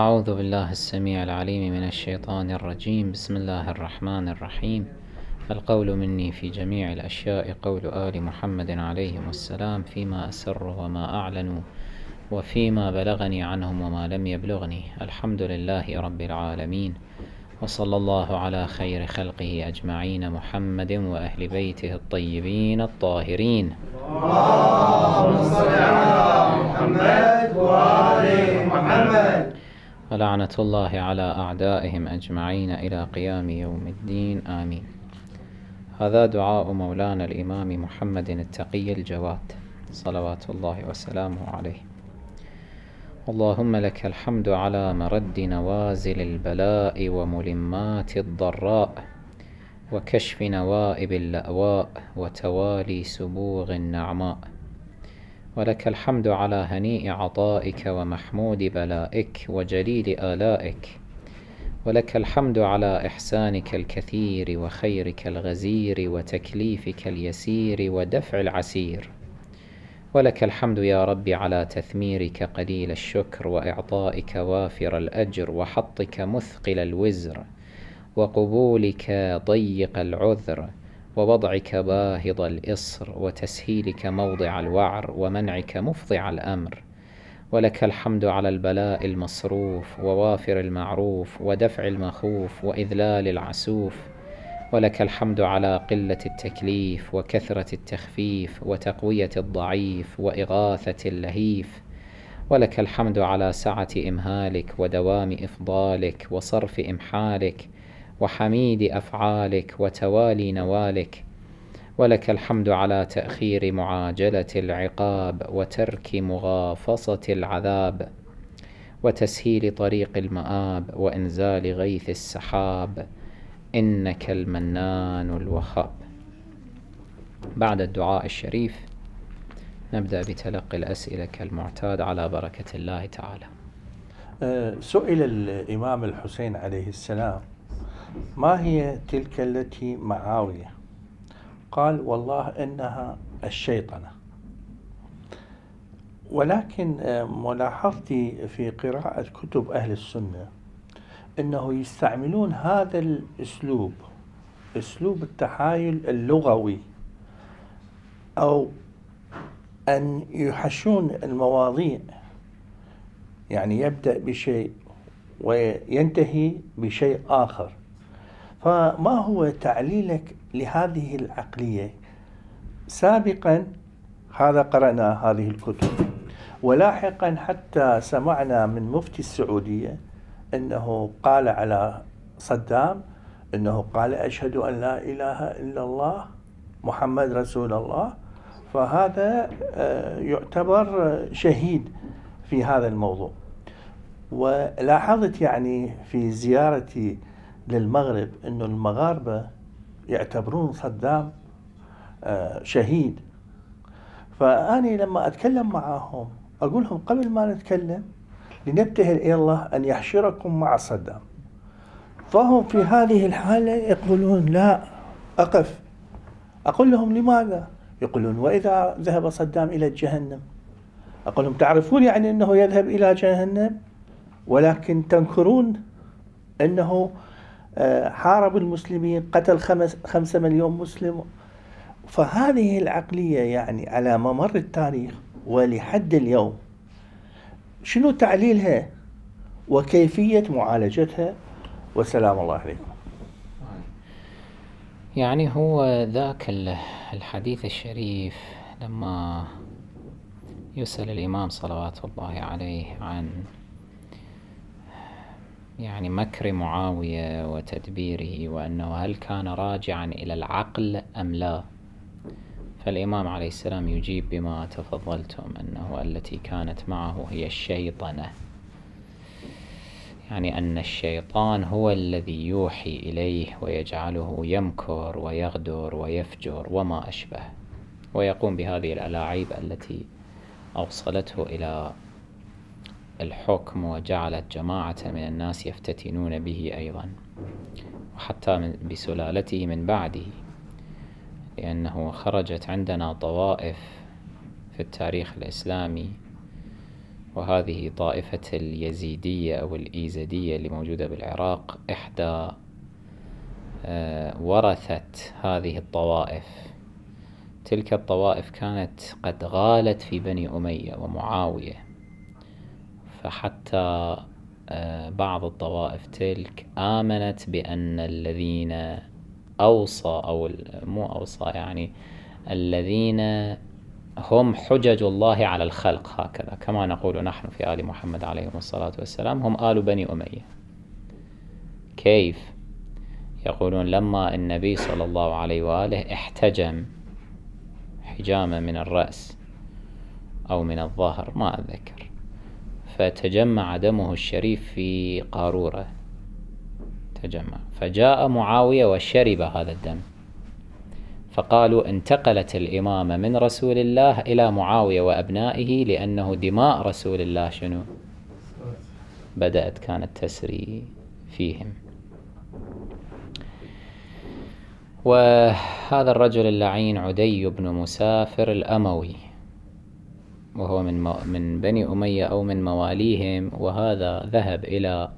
أعوذ بالله السميع العليم من الشيطان الرجيم بسم الله الرحمن الرحيم القول مني في جميع الأشياء قول آل محمد عليهم السلام فيما أسر وما أعلنوا وفيما بلغني عنهم وما لم يبلغني الحمد لله رب العالمين وصلى الله على خير خلقه أجمعين محمد وأهل بيته الطيبين الطاهرين اللهم صل على محمد وآل محمد ولعنة الله على أعدائهم أجمعين إلى قيام يوم الدين آمين هذا دعاء مولانا الإمام محمد التقي الجواد صلوات الله وسلامه عليه اللهم لك الحمد على مرد نوازل البلاء وملمات الضراء وكشف نوائب اللأواء وتوالي سبوغ النعماء ولك الحمد على هنيء عطائك ومحمود بلائك وجليل آلائك ولك الحمد على إحسانك الكثير وخيرك الغزير وتكليفك اليسير ودفع العسير ولك الحمد يا رب على تثميرك قليل الشكر وإعطائك وافر الأجر وحطك مثقل الوزر وقبولك ضيق العذر ووضعك باهظ الإصر وتسهيلك موضع الوعر ومنعك مفضع الأمر ولك الحمد على البلاء المصروف ووافر المعروف ودفع المخوف وإذلال العسوف ولك الحمد على قلة التكليف وكثرة التخفيف وتقوية الضعيف وإغاثة اللهيف ولك الحمد على سعة إمهالك ودوام إفضالك وصرف إمحالك وحميد أفعالك وتوالي نوالك ولك الحمد على تأخير معاجلة العقاب وترك مغافصة العذاب وتسهيل طريق المآب وإنزال غيث السحاب إنك المنان الوهاب بعد الدعاء الشريف نبدأ بتلقي الأسئلة كالمعتاد على بركة الله تعالى آه، سئل الإمام الحسين عليه السلام ما هي تلك التي معاوية قال والله إنها الشيطنة ولكن آه، ملاحظتي في قراءة كتب أهل السنة أنه يستعملون هذا الأسلوب أسلوب التحايل اللغوي أو أن يحشون المواضيع يعني يبدأ بشيء وينتهي بشيء آخر فما هو تعليلك لهذه العقلية سابقا هذا قرأنا هذه الكتب ولاحقا حتى سمعنا من مفتي السعودية أنه قال على صدام أنه قال أشهد أن لا إله إلا الله محمد رسول الله فهذا آه، يعتبر شهيد في هذا الموضوع ولاحظت يعني في زيارتي للمغرب انه المغاربه يعتبرون صدام آه، شهيد فاني لما اتكلم معاهم اقول لهم قبل ما نتكلم لنبتهل الى الله ان يحشركم مع صدام فهم في هذه الحاله يقولون لا اقف اقول لهم لماذا يقولون واذا ذهب صدام الى جهنم اقول لهم تعرفون يعني انه يذهب الى جهنم ولكن تنكرون انه حارب المسلمين قتل خمس خمسة مليون مسلم فهذه العقلية يعني على ممر التاريخ ولحد اليوم شنو تعليلها وكيفية معالجتها والسلام الله عليكم يعني هو ذاك الحديث الشريف لما يسأل الإمام صلوات الله عليه عن يعني مكر معاوية وتدبيره وأنه هل كان راجعا إلى العقل أم لا فالإمام عليه السلام يجيب بما تفضلتم أنه التي كانت معه هي الشيطنة يعني أن الشيطان هو الذي يوحي إليه ويجعله يمكر ويغدر ويفجر وما أشبه ويقوم بهذه الألاعيب التي أوصلته إلى الحكم وجعلت جماعة من الناس يفتتنون به أيضا وحتى من بسلالته من بعده لأنه خرجت عندنا طوائف في التاريخ الإسلامي وهذه طائفة اليزيدية أو الإيزدية اللي موجودة بالعراق إحدى آه، ورثت هذه الطوائف تلك الطوائف كانت قد غالت في بني أمية ومعاوية فحتى آه، بعض الطوائف تلك آمنت بأن الذين أوصى أو مو أوصى يعني الذين هم حجج الله على الخلق هكذا كما نقول نحن في آل محمد عليهم الصلاة والسلام هم آل بني أمية كيف؟ يقولون لما النبي صلى الله عليه وآله احتجم حجامة من الرأس أو من الظهر ما أتذكر فتجمع دمه الشريف في قارورة تجمع فجاء معاوية وشرب هذا الدم فقالوا انتقلت الإمامة من رسول الله إلى معاوية وأبنائه لأنه دماء رسول الله شنو بدأت كانت تسري فيهم وهذا الرجل اللعين عدي بن مسافر الأموي وهو من من بني أمية أو من مواليهم وهذا ذهب إلى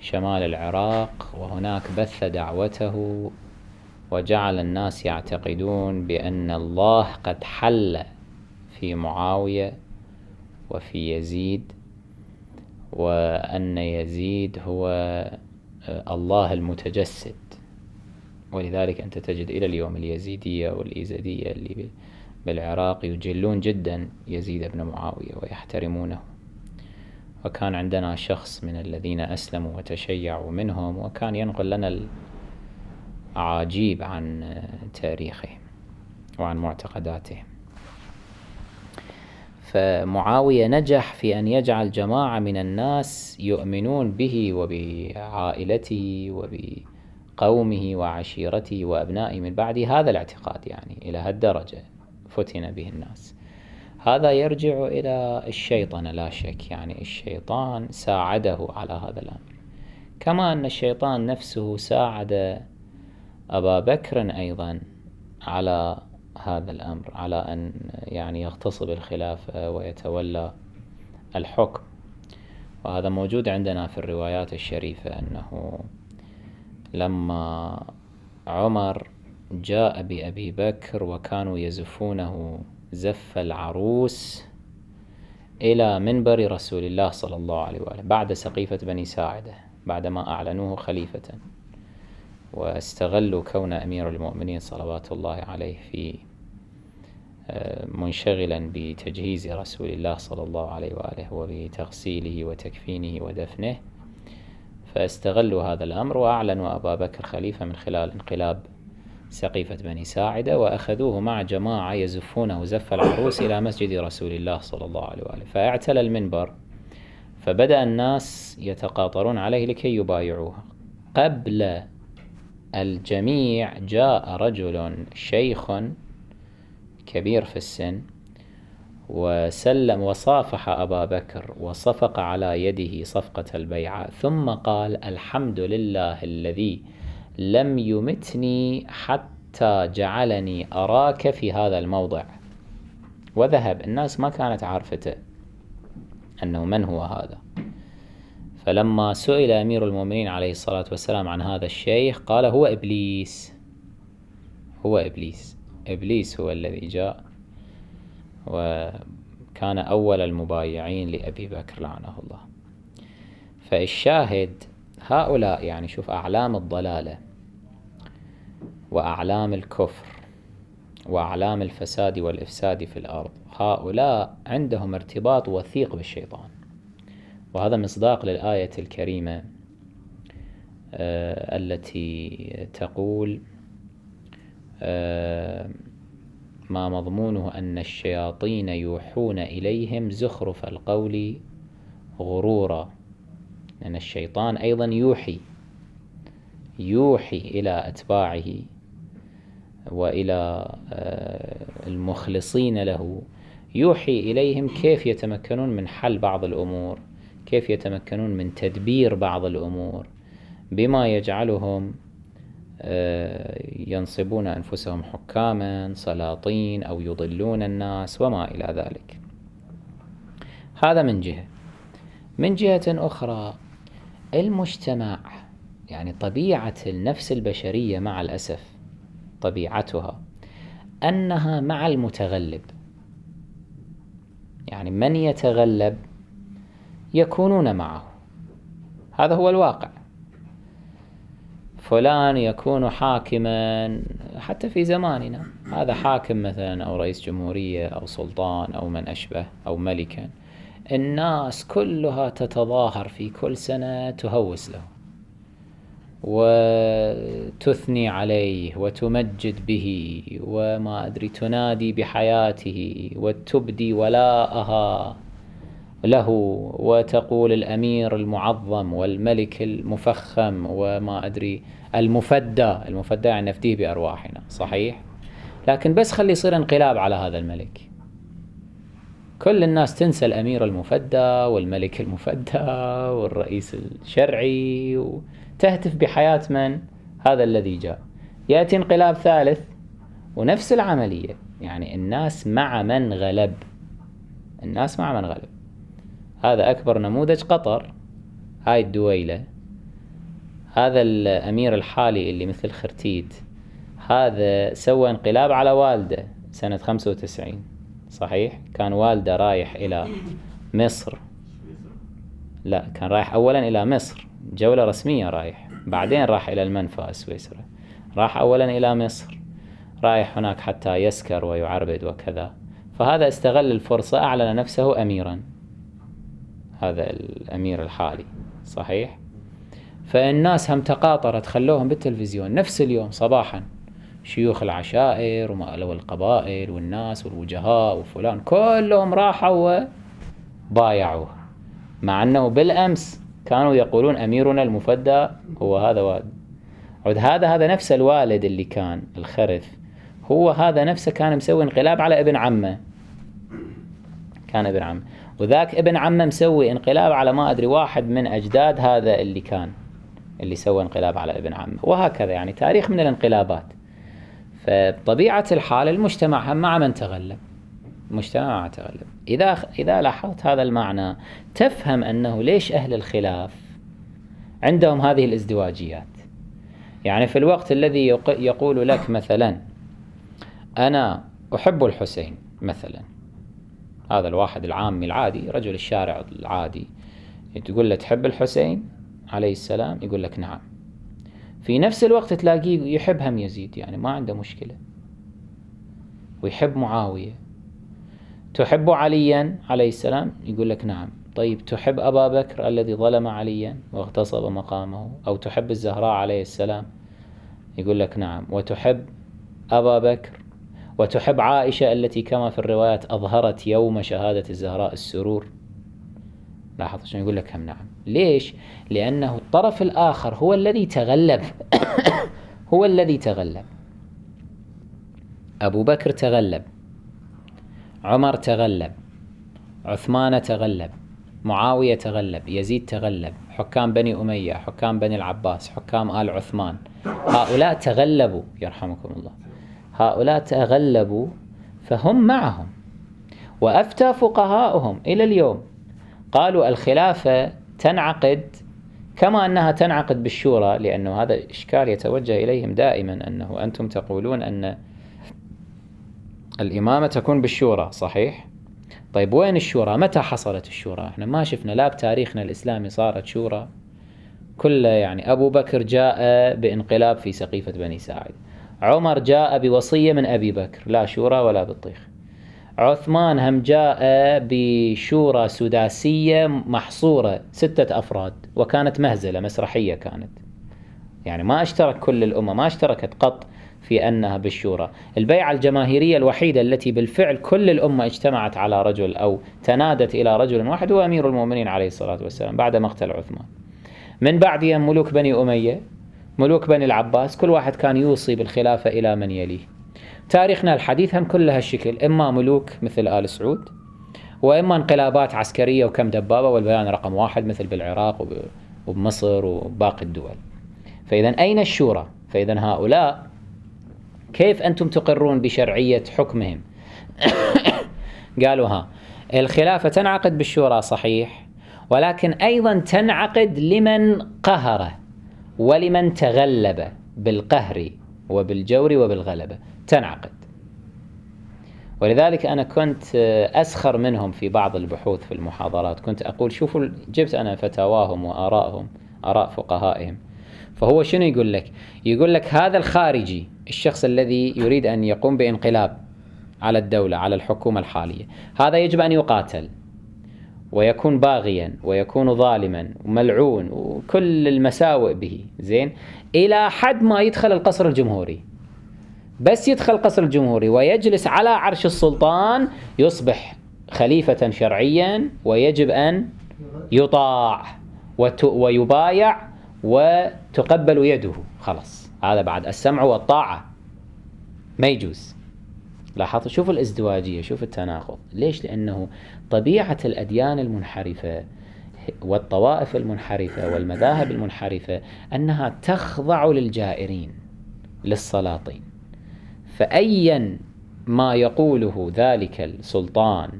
شمال العراق وهناك بث دعوته وجعل الناس يعتقدون بأن الله قد حل في معاوية وفي يزيد وأن يزيد هو الله المتجسد ولذلك أنت تجد إلى اليوم اليزيدية والإيزدية اللي بالعراق يجلون جدا يزيد بن معاوية ويحترمونه وكان عندنا شخص من الذين أسلموا وتشيعوا منهم وكان ينقل لنا العجيب عن تاريخهم وعن معتقداتهم فمعاوية نجح في أن يجعل جماعة من الناس يؤمنون به وبعائلته وبقومه وعشيرته وأبنائه من بعد هذا الاعتقاد يعني إلى هالدرجة فتن به الناس هذا يرجع إلى الشيطنة لا شك يعني الشيطان ساعده على هذا الأمر كما أن الشيطان نفسه ساعد أبا بكر أيضا على هذا الأمر على أن يعني يغتصب الخلافة ويتولى الحكم وهذا موجود عندنا في الروايات الشريفة أنه لما عمر جاء بأبي بكر وكانوا يزفونه زف العروس إلى منبر رسول الله صلى الله عليه وآله بعد سقيفة بني ساعدة بعدما أعلنوه خليفة واستغلوا كون أمير المؤمنين صلوات الله عليه في آه، منشغلا بتجهيز رسول الله صلى الله عليه وآله وبتغسيله وتكفينه ودفنه فاستغلوا هذا الأمر وأعلنوا أبا بكر خليفة من خلال انقلاب سقيفة بني ساعدة وأخذوه مع جماعة يزفونه زف العروس إلى مسجد رسول الله صلى الله عليه وآله فاعتلى المنبر فبدأ الناس يتقاطرون عليه لكي يبايعوه قبل الجميع جاء رجل شيخ كبير في السن وسلم وصافح أبا بكر وصفق على يده صفقة البيعة ثم قال الحمد لله الذي لم يمتني حتى جعلني أراك في هذا الموضع وذهب الناس ما كانت عارفته أنه من هو هذا فلما سئل أمير المؤمنين عليه الصلاة والسلام عن هذا الشيخ قال هو إبليس هو إبليس إبليس هو الذي جاء وكان أول المبايعين لأبي بكر لعنه الله فالشاهد هؤلاء يعني شوف أعلام الضلالة وأعلام الكفر وأعلام الفساد والإفساد في الأرض هؤلاء عندهم ارتباط وثيق بالشيطان وهذا مصداق للآية الكريمة آه، التي تقول آه، ما مضمونه أن الشياطين يوحون إليهم زخرف القول غرورا لأن الشيطان أيضا يوحي يوحي إلى أتباعه والى آه، المخلصين له يوحي اليهم كيف يتمكنون من حل بعض الامور كيف يتمكنون من تدبير بعض الامور بما يجعلهم آه، ينصبون انفسهم حكاما سلاطين او يضلون الناس وما الى ذلك هذا من جهه من جهه اخرى المجتمع يعني طبيعه النفس البشريه مع الاسف طبيعتها أنها مع المتغلب يعني من يتغلب يكونون معه هذا هو الواقع فلان يكون حاكما حتى في زماننا هذا حاكم مثلا أو رئيس جمهورية أو سلطان أو من أشبه أو ملكا الناس كلها تتظاهر في كل سنة تهوس له وتثني عليه وتمجد به وما أدري تنادي بحياته وتبدي ولاءها له وتقول الأمير المعظم والملك المفخم وما أدري المفدى المفدى يعني نفديه بأرواحنا صحيح لكن بس خلي يصير انقلاب على هذا الملك كل الناس تنسى الامير المفدى والملك المفدى والرئيس الشرعي وتهتف بحياة من هذا الذي جاء يأتي انقلاب ثالث ونفس العملية يعني الناس مع من غلب الناس مع من غلب هذا أكبر نموذج قطر هاي الدويلة هذا الأمير الحالي اللي مثل الخرتيت هذا سوى انقلاب على والده سنة 95 صحيح كان والده رايح إلى مصر لا كان رايح أولا إلى مصر جولة رسمية رايح بعدين راح إلى المنفى سويسرا راح أولا إلى مصر رايح هناك حتى يسكر ويعربد وكذا فهذا استغل الفرصة أعلن نفسه أميرا هذا الأمير الحالي صحيح فالناس هم تقاطرت خلوهم بالتلفزيون نفس اليوم صباحا شيوخ العشائر والقبائل والناس والوجهاء وفلان كلهم راحوا وبايعوه مع أنه بالأمس كانوا يقولون أميرنا المفدى هو هذا واد عد هذا هذا نفس الوالد اللي كان الخرف هو هذا نفسه كان مسوي انقلاب على ابن عمه كان ابن عمه وذاك ابن عمه مسوي انقلاب على ما أدري واحد من أجداد هذا اللي كان اللي سوى انقلاب على ابن عمه وهكذا يعني تاريخ من الانقلابات فبطبيعة الحال المجتمع هم مع من تغلب المجتمع مع تغلب إذا إذا لاحظت هذا المعنى تفهم أنه ليش أهل الخلاف عندهم هذه الازدواجيات يعني في الوقت الذي يقول لك مثلا أنا أحب الحسين مثلا هذا الواحد العامي العادي رجل الشارع العادي تقول له تحب الحسين عليه السلام يقول لك نعم في نفس الوقت تلاقيه يحب هم يزيد يعني ما عنده مشكلة ويحب معاوية تحب عليا عليه السلام يقول لك نعم طيب تحب أبا بكر الذي ظلم عليا واغتصب مقامه أو تحب الزهراء عليه السلام يقول لك نعم وتحب أبا بكر وتحب عائشة التي كما في الروايات أظهرت يوم شهادة الزهراء السرور لاحظ شنو يقول لك هم نعم ليش؟ لأنه الطرف الآخر هو الذي تغلب هو الذي تغلب أبو بكر تغلب عمر تغلب عثمان تغلب معاوية تغلب يزيد تغلب حكام بني أمية حكام بني العباس حكام آل عثمان هؤلاء تغلبوا يرحمكم الله هؤلاء تغلبوا فهم معهم وأفتى فقهاؤهم إلى اليوم قالوا الخلافة تنعقد كما أنها تنعقد بالشورى لأنه هذا إشكال يتوجه إليهم دائما أنه أنتم تقولون أن الإمامة تكون بالشورى صحيح؟ طيب وين الشورى؟ متى حصلت الشورى؟ احنا ما شفنا لا بتاريخنا الإسلامي صارت شورى كله يعني أبو بكر جاء بانقلاب في سقيفة بني ساعد عمر جاء بوصية من أبي بكر لا شورى ولا بطيخ عثمان هم جاء بشورى سداسية محصورة ستة أفراد وكانت مهزلة مسرحية كانت يعني ما اشترك كل الأمة ما اشتركت قط في أنها بالشورى البيعة الجماهيرية الوحيدة التي بالفعل كل الأمة اجتمعت على رجل أو تنادت إلى رجل واحد هو أمير المؤمنين عليه الصلاة والسلام بعد مقتل عثمان من بعدهم ملوك بني أمية ملوك بني العباس كل واحد كان يوصي بالخلافة إلى من يليه تاريخنا الحديث هم كلها هالشكل إما ملوك مثل آل سعود وإما انقلابات عسكرية وكم دبابة والبيان رقم واحد مثل بالعراق وبمصر وباقي الدول فإذا أين الشورى؟ فإذا هؤلاء كيف أنتم تقرون بشرعية حكمهم؟ قالوا ها الخلافة تنعقد بالشورى صحيح ولكن أيضا تنعقد لمن قهر ولمن تغلب بالقهر وبالجور وبالغلبة تنعقد ولذلك أنا كنت آه، أسخر منهم في بعض البحوث في المحاضرات كنت أقول شوفوا جبت أنا فتاواهم وآرائهم آراء فقهائهم فهو شنو يقول لك يقول لك هذا الخارجي الشخص الذي يريد أن يقوم بانقلاب على الدولة على الحكومة الحالية هذا يجب أن يقاتل ويكون باغيا ويكون ظالما وملعون وكل المساوئ به زين إلى حد ما يدخل القصر الجمهوري بس يدخل قصر الجمهوري ويجلس على عرش السلطان يصبح خليفة شرعيا ويجب أن يطاع ويبايع وتقبل يده خلاص هذا بعد السمع والطاعة ما يجوز لاحظت شوف الازدواجية شوف التناقض ليش لأنه طبيعة الأديان المنحرفة والطوائف المنحرفة والمذاهب المنحرفة أنها تخضع للجائرين للسلاطين فأيا ما يقوله ذلك السلطان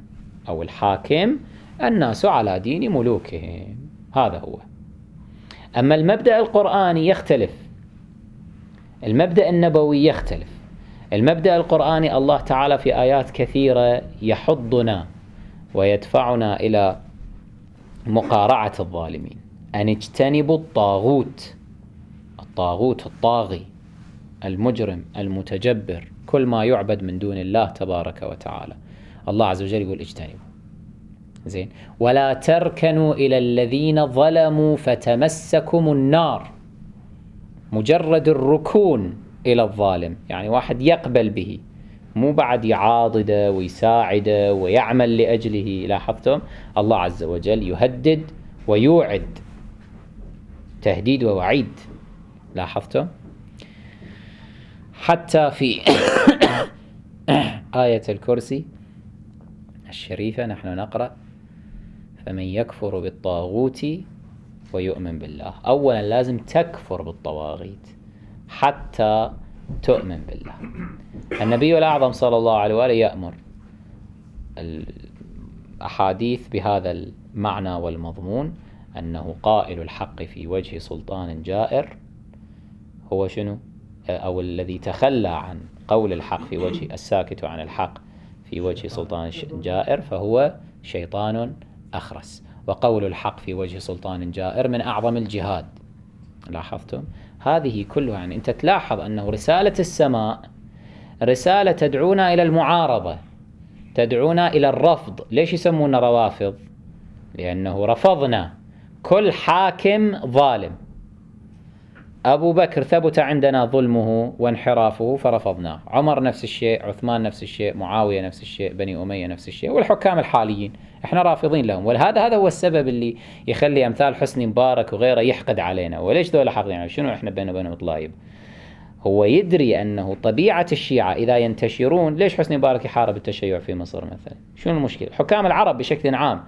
أو الحاكم الناس على دين ملوكهم هذا هو أما المبدأ القرآني يختلف المبدأ النبوي يختلف المبدأ القرآني الله تعالى في آيات كثيرة يحضنا ويدفعنا إلى مقارعة الظالمين أن اجتنبوا الطاغوت الطاغوت الطاغي المجرم المتجبر كل ما يعبد من دون الله تبارك وتعالى الله عز وجل يقول اجتنبوا زين ولا تركنوا إلى الذين ظلموا فتمسكم النار مجرد الركون إلى الظالم يعني واحد يقبل به مو بعد يعاضده ويساعده ويعمل لأجله لاحظتم الله عز وجل يهدد ويوعد تهديد ووعيد لاحظتم حتى في آية الكرسي الشريفة نحن نقرأ فمن يكفر بالطاغوت ويؤمن بالله أولا لازم تكفر بالطواغيت حتى تؤمن بالله النبي الأعظم صلى الله عليه وآله يأمر الأحاديث بهذا المعنى والمضمون أنه قائل الحق في وجه سلطان جائر هو شنو؟ آه، أو الذي تخلى عن قول الحق في وجه الساكت عن الحق في وجه سلطان جائر فهو شيطان أخرس وقول الحق في وجه سلطان جائر من أعظم الجهاد لاحظتم هذه كلها يعني أنت تلاحظ أنه رسالة السماء رسالة تدعونا إلى المعارضة تدعونا إلى الرفض ليش يسمونا روافض لأنه رفضنا كل حاكم ظالم أبو بكر ثبت عندنا ظلمه وانحرافه فرفضناه عمر نفس الشيء عثمان نفس الشيء معاوية نفس الشيء بني أمية نفس الشيء والحكام الحاليين احنا رافضين لهم ولهذا هذا هو السبب اللي يخلي أمثال حسني مبارك وغيره يحقد علينا وليش ذولا حاقدين علينا شنو احنا بيننا وبينهم طلايب هو يدري أنه طبيعة الشيعة إذا ينتشرون ليش حسني مبارك يحارب التشيع في مصر مثلا شنو المشكلة حكام العرب بشكل عام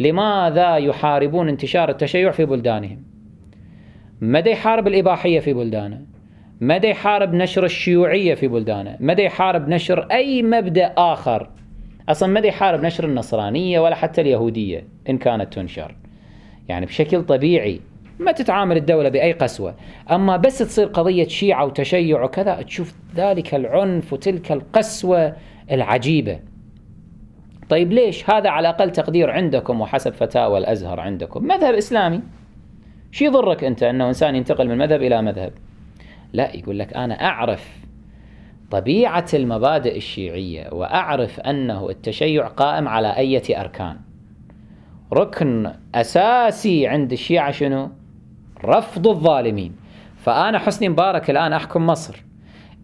لماذا يحاربون انتشار التشيع في بلدانهم مدى يحارب الإباحية في بلدانه مدى يحارب نشر الشيوعية في بلدانه مدى يحارب نشر أي مبدأ آخر أصلا مدى يحارب نشر النصرانية ولا حتى اليهودية إن كانت تنشر يعني بشكل طبيعي ما تتعامل الدولة بأي قسوة أما بس تصير قضية شيعة وتشيع وكذا تشوف ذلك العنف وتلك القسوة العجيبة طيب ليش هذا على أقل تقدير عندكم وحسب فتاوى الأزهر عندكم مذهب إسلامي شو يضرك أنت أنه إنسان ينتقل من مذهب إلى مذهب لا يقول لك أنا أعرف طبيعة المبادئ الشيعية وأعرف أنه التشيع قائم على أية أركان ركن أساسي عند الشيعة شنو؟ رفض الظالمين فأنا حسني مبارك الآن أحكم مصر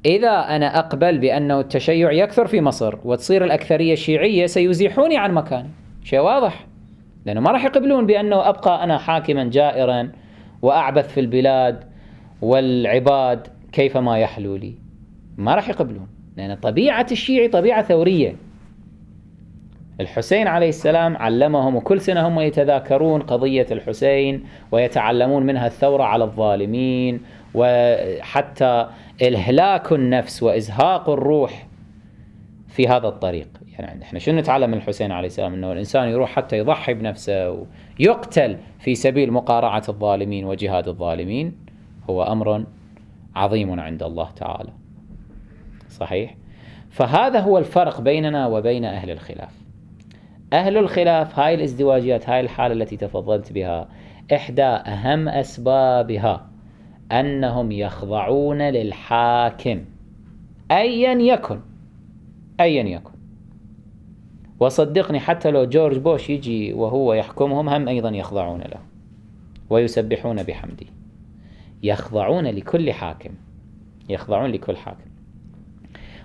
إذا أنا أقبل بأنه التشيع يكثر في مصر وتصير الأكثرية الشيعية سيزيحوني عن مكاني شيء واضح لأنه ما راح يقبلون بأنه أبقى أنا حاكما جائرا وأعبث في البلاد والعباد كيفما يحلو لي ما راح يقبلون لأن طبيعة الشيعي طبيعة ثورية الحسين عليه السلام علمهم وكل سنة هم يتذاكرون قضية الحسين ويتعلمون منها الثورة على الظالمين وحتى إلهلاك النفس وإزهاق الروح في هذا الطريق يعني احنا شنو نتعلم من الحسين عليه السلام انه الانسان يروح حتى يضحي بنفسه ويقتل في سبيل مقارعه الظالمين وجهاد الظالمين هو امر عظيم عند الله تعالى. صحيح؟ فهذا هو الفرق بيننا وبين اهل الخلاف. اهل الخلاف هاي الازدواجيات هاي الحاله التي تفضلت بها احدى اهم اسبابها انهم يخضعون للحاكم ايا يكن ايا يكن وصدقني حتى لو جورج بوش يجي وهو يحكمهم هم أيضا يخضعون له ويسبحون بحمده يخضعون لكل حاكم يخضعون لكل حاكم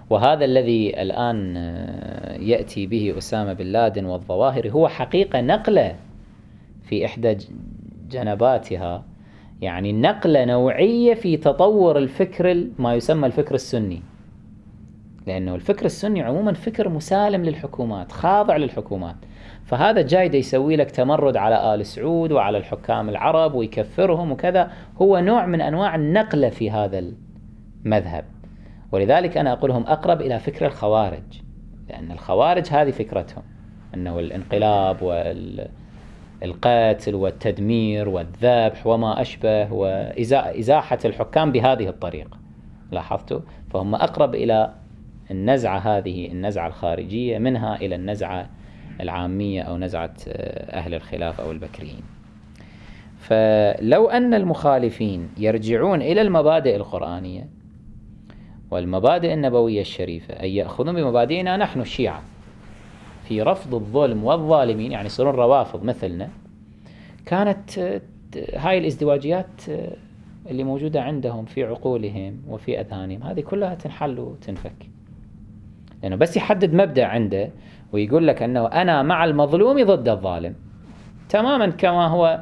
وهذا الذي الآن آه، يأتي به أسامة بن لادن والظواهر هو حقيقة نقلة في إحدى جنباتها يعني نقلة نوعية في تطور الفكر ما يسمى الفكر السني لأنه الفكر السني عموما فكر مسالم للحكومات خاضع للحكومات فهذا جاي يسوي لك تمرد على آل سعود وعلى الحكام العرب ويكفرهم وكذا هو نوع من أنواع النقلة في هذا المذهب ولذلك أنا أقولهم أقرب إلى فكر الخوارج لأن الخوارج هذه فكرتهم أنه الانقلاب وال القتل والتدمير والذبح وما أشبه وإزاحة الحكام بهذه الطريقة لاحظتوا فهم أقرب إلى النزعة هذه النزعة الخارجية منها إلى النزعة العامية أو نزعة آه، أهل الخلاف أو البكريين فلو أن المخالفين يرجعون إلى المبادئ القرآنية والمبادئ النبوية الشريفة أي يأخذون بمبادئنا نحن الشيعة في رفض الظلم والظالمين يعني يصيرون روافض مثلنا كانت آه، هاي الازدواجيات آه، اللي موجودة عندهم في عقولهم وفي أذهانهم هذه كلها تنحل وتنفك لأنه بس يحدد مبدأ عنده ويقول لك أنه أنا مع المظلوم ضد الظالم تماما كما هو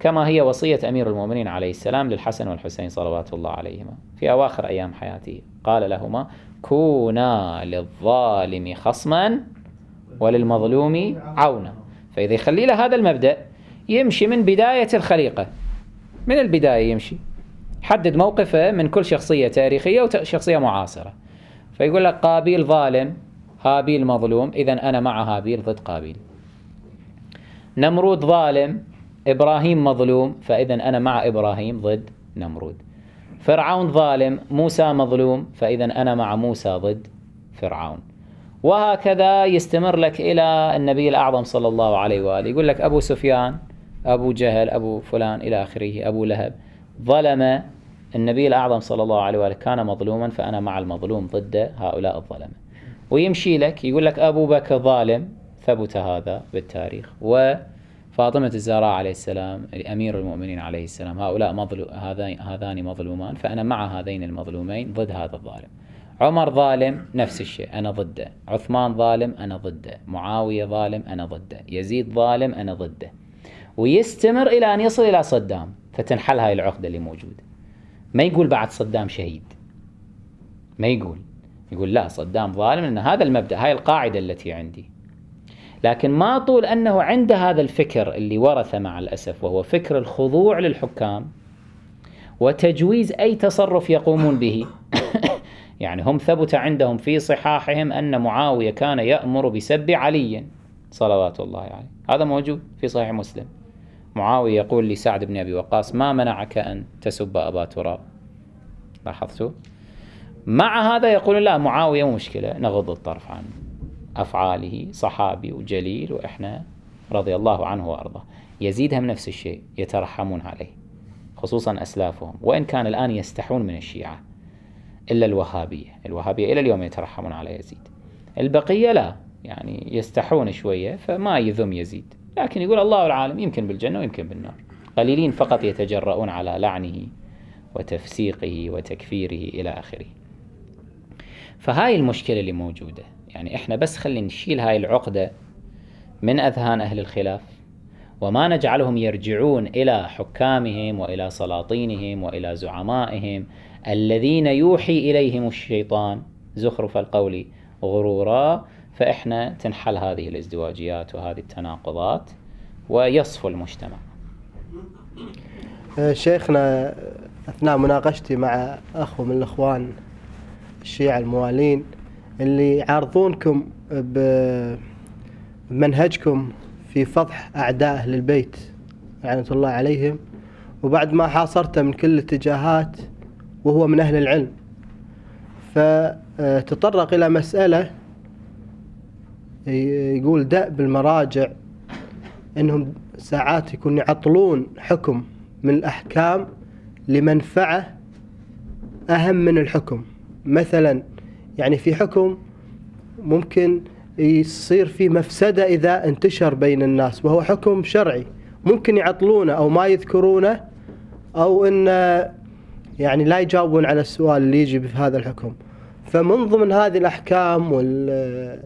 كما هي وصية أمير المؤمنين عليه السلام للحسن والحسين صلوات الله عليهما في أواخر أيام حياته قال لهما كونا للظالم خصما وللمظلوم عونا فإذا يخلي له هذا المبدأ يمشي من بداية الخليقة من البداية يمشي حدد موقفه من كل شخصية تاريخية وشخصية معاصرة فيقول لك قابيل ظالم هابيل مظلوم إذا أنا مع هابيل ضد قابيل نمرود ظالم إبراهيم مظلوم فإذا أنا مع إبراهيم ضد نمرود فرعون ظالم موسى مظلوم فإذا أنا مع موسى ضد فرعون وهكذا يستمر لك إلى النبي الأعظم صلى الله عليه وآله يقول لك أبو سفيان أبو جهل أبو فلان إلى آخره أبو لهب ظلم النبي الأعظم صلى الله عليه وآله كان مظلوما فأنا مع المظلوم ضد هؤلاء الظلمة ويمشي لك يقول لك أبو بكر ظالم ثبت هذا بالتاريخ وفاطمة الزهراء عليه السلام أمير المؤمنين عليه السلام هؤلاء مظلو هذان مظلومان فأنا مع هذين المظلومين ضد هذا الظالم عمر ظالم نفس الشيء أنا ضده عثمان ظالم أنا ضده معاوية ظالم أنا ضده يزيد ظالم أنا ضده ويستمر إلى أن يصل إلى صدام فتنحل هاي العقدة اللي موجودة ما يقول بعد صدام شهيد ما يقول يقول لا صدام ظالم لأن هذا المبدأ هاي القاعدة التي عندي لكن ما طول أنه عند هذا الفكر اللي ورث مع الأسف وهو فكر الخضوع للحكام وتجويز أي تصرف يقومون به يعني هم ثبت عندهم في صحاحهم أن معاوية كان يأمر بسب علي صلوات الله عليه يعني. هذا موجود في صحيح مسلم معاوية يقول لسعد بن أبي وقاص ما منعك أن تسب أبا تراب لاحظتوا مع هذا يقول لا معاوية مشكلة نغض الطرف عن أفعاله صحابي وجليل وإحنا رضي الله عنه وأرضاه يزيد هم نفس الشيء يترحمون عليه خصوصا أسلافهم وإن كان الآن يستحون من الشيعة إلا الوهابية الوهابية إلى اليوم يترحمون على يزيد البقية لا يعني يستحون شوية فما يذم يزيد لكن يقول الله العالم يمكن بالجنة ويمكن بالنار قليلين فقط يتجرؤون على لعنه وتفسيقه وتكفيره إلى آخره فهاي المشكلة اللي موجودة يعني إحنا بس خلينا نشيل هاي العقدة من أذهان أهل الخلاف وما نجعلهم يرجعون إلى حكامهم وإلى سلاطينهم وإلى زعمائهم الذين يوحي إليهم الشيطان زخرف القول غرورا فإحنا تنحل هذه الازدواجيات وهذه التناقضات ويصفو المجتمع أه، شيخنا أثناء مناقشتي مع أخو من الإخوان الشيعة الموالين اللي يعارضونكم بمنهجكم في فضح أعداء للبيت البيت لعنة الله عليهم وبعد ما حاصرته من كل الاتجاهات وهو من أهل العلم فتطرق أه، إلى مسألة يقول دأب المراجع انهم ساعات يكون يعطلون حكم من الاحكام لمنفعه اهم من الحكم مثلا يعني في حكم ممكن يصير فيه مفسده اذا انتشر بين الناس وهو حكم شرعي ممكن يعطلونه او ما يذكرونه او ان يعني لا يجاوبون على السؤال اللي يجي في هذا الحكم فمن ضمن هذه الاحكام وال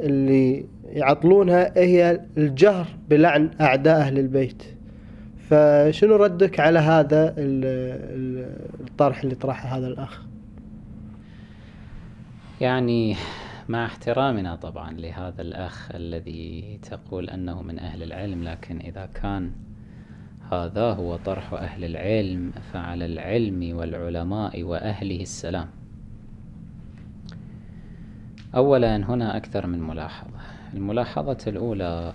اللي يعطلونها هي الجهر بلعن أعداء أهل البيت فشنو ردك على هذا الطرح اللي طرحه هذا الأخ يعني مع احترامنا طبعا لهذا الأخ الذي تقول أنه من أهل العلم لكن إذا كان هذا هو طرح أهل العلم فعلى العلم والعلماء وأهله السلام أولا هنا أكثر من ملاحظة الملاحظة الأولى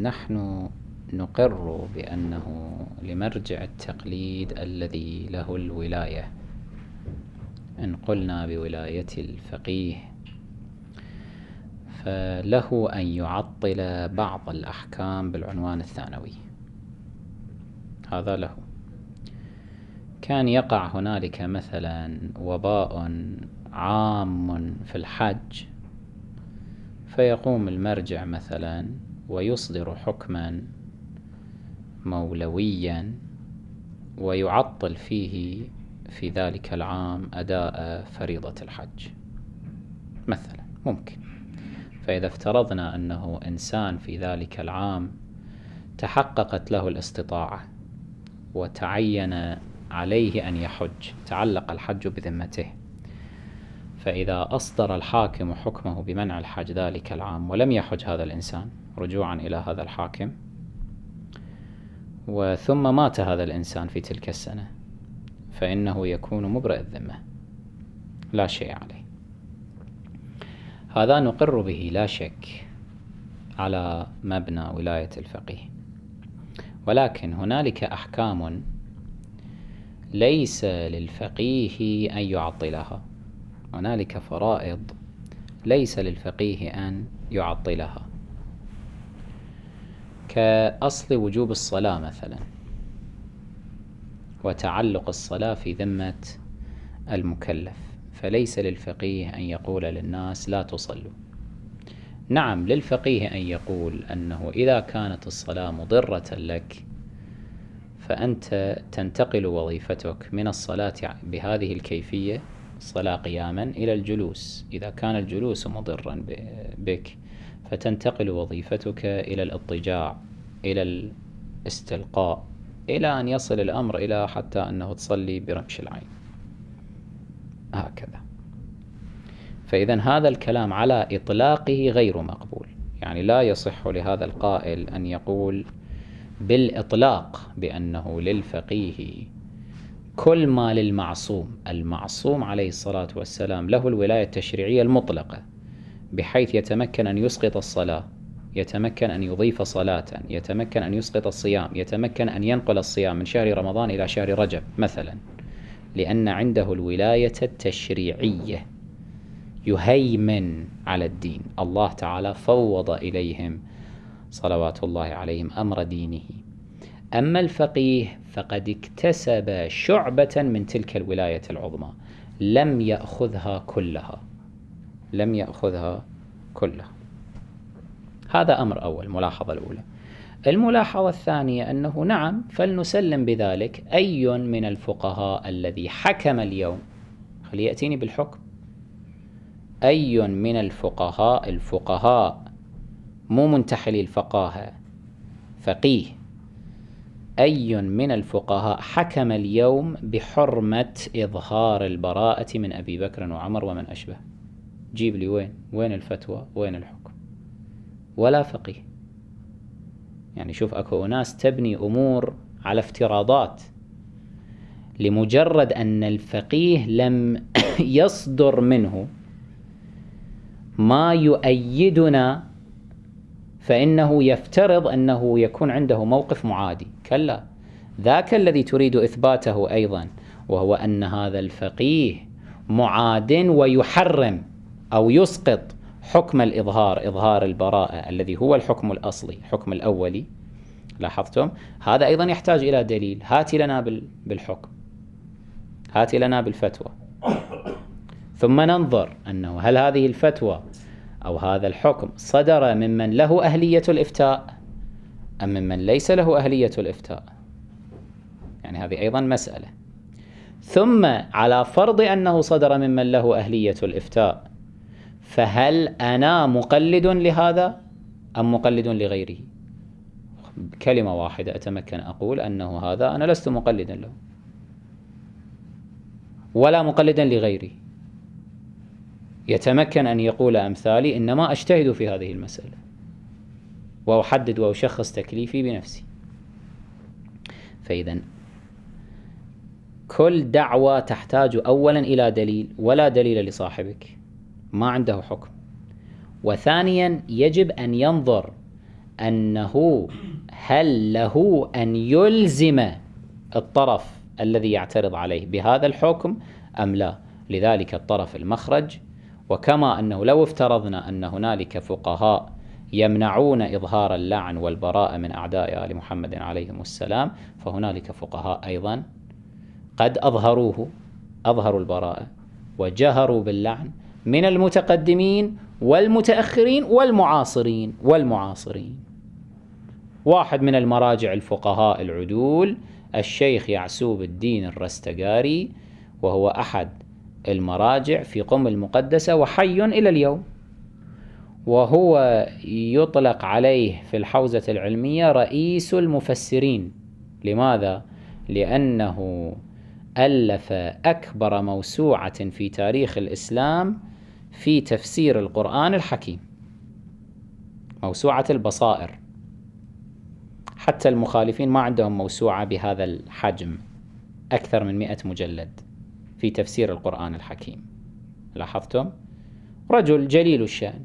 نحن نقر بأنه لمرجع التقليد الذي له الولاية إن قلنا بولاية الفقيه فله أن يعطل بعض الأحكام بالعنوان الثانوي هذا له كان يقع هنالك مثلا وباء عام في الحج فيقوم المرجع مثلا ويصدر حكما مولويا ويعطل فيه في ذلك العام أداء فريضة الحج مثلا ممكن فإذا افترضنا أنه إنسان في ذلك العام تحققت له الاستطاعة وتعين عليه أن يحج تعلق الحج بذمته فإذا أصدر الحاكم حكمه بمنع الحج ذلك العام ولم يحج هذا الإنسان رجوعا إلى هذا الحاكم وثم مات هذا الإنسان في تلك السنة فإنه يكون مبرئ الذمة لا شيء عليه هذا نقر به لا شك على مبنى ولاية الفقيه ولكن هنالك أحكام ليس للفقيه أن يعطلها هنالك فرائض ليس للفقيه أن يعطلها كأصل وجوب الصلاة مثلا وتعلق الصلاة في ذمة المكلف فليس للفقيه أن يقول للناس لا تصلوا نعم للفقيه أن يقول أنه إذا كانت الصلاة مضرة لك فأنت تنتقل وظيفتك من الصلاة بهذه الكيفية الصلاة قياما إلى الجلوس إذا كان الجلوس مضرا بك فتنتقل وظيفتك إلى الاضطجاع إلى الاستلقاء إلى أن يصل الأمر إلى حتى أنه تصلي برمش العين هكذا فإذا هذا الكلام على إطلاقه غير مقبول يعني لا يصح لهذا القائل أن يقول بالإطلاق بأنه للفقيه كل ما للمعصوم المعصوم عليه الصلاة والسلام له الولاية التشريعية المطلقة بحيث يتمكن أن يسقط الصلاة يتمكن أن يضيف صلاة يتمكن أن يسقط الصيام يتمكن أن ينقل الصيام من شهر رمضان إلى شهر رجب مثلا لأن عنده الولاية التشريعية يهيمن على الدين الله تعالى فوض إليهم صلوات الله عليهم أمر دينه أما الفقيه فقد اكتسب شعبة من تلك الولاية العظمى لم يأخذها كلها لم يأخذها كلها هذا أمر أول ملاحظة الأولى الملاحظة الثانية أنه نعم فلنسلم بذلك أي من الفقهاء الذي حكم اليوم خلي يأتيني بالحكم أي من الفقهاء الفقهاء مو منتحلي الفقاهة فقيه أي من الفقهاء حكم اليوم بحرمة إظهار البراءة من أبي بكر وعمر ومن أشبه جيب لي وين وين الفتوى وين الحكم ولا فقيه يعني شوف أكو أناس تبني أمور على افتراضات لمجرد أن الفقيه لم يصدر منه ما يؤيدنا فإنه يفترض أنه يكون عنده موقف معادي كلا ذاك الذي تريد إثباته أيضا وهو أن هذا الفقيه معاد ويحرم أو يسقط حكم الإظهار إظهار البراءة الذي هو الحكم الأصلي الحكم الأولي لاحظتم هذا أيضا يحتاج إلى دليل هات لنا بالحكم هات لنا بالفتوى ثم ننظر أنه هل هذه الفتوى أو هذا الحكم صدر ممن له أهلية الإفتاء أم من ليس له أهلية الإفتاء يعني هذه أيضا مسألة ثم على فرض أنه صدر ممن له أهلية الإفتاء فهل أنا مقلد لهذا أم مقلد لغيره بكلمة واحدة أتمكن أقول أنه هذا أنا لست مقلدا له ولا مقلدا لغيري يتمكن أن يقول أمثالي إنما أجتهد في هذه المسألة وأحدد وأشخص تكليفي بنفسي فإذا كل دعوة تحتاج أولا إلى دليل ولا دليل لصاحبك ما عنده حكم وثانيا يجب أن ينظر أنه هل له أن يلزم الطرف الذي يعترض عليه بهذا الحكم أم لا لذلك الطرف المخرج وكما أنه لو افترضنا أن هنالك فقهاء يمنعون إظهار اللعن والبراءة من أعداء آل محمد عليهم السلام فهنالك فقهاء أيضا قد أظهروه أظهروا البراءة وجهروا باللعن من المتقدمين والمتأخرين والمعاصرين والمعاصرين واحد من المراجع الفقهاء العدول الشيخ يعسوب الدين الرستقاري وهو أحد المراجع في قم المقدسة وحي إلى اليوم وهو يطلق عليه في الحوزة العلمية رئيس المفسرين لماذا؟ لأنه ألف أكبر موسوعة في تاريخ الإسلام في تفسير القرآن الحكيم موسوعة البصائر حتى المخالفين ما عندهم موسوعة بهذا الحجم أكثر من مئة مجلد في تفسير القرآن الحكيم لاحظتم؟ رجل جليل الشأن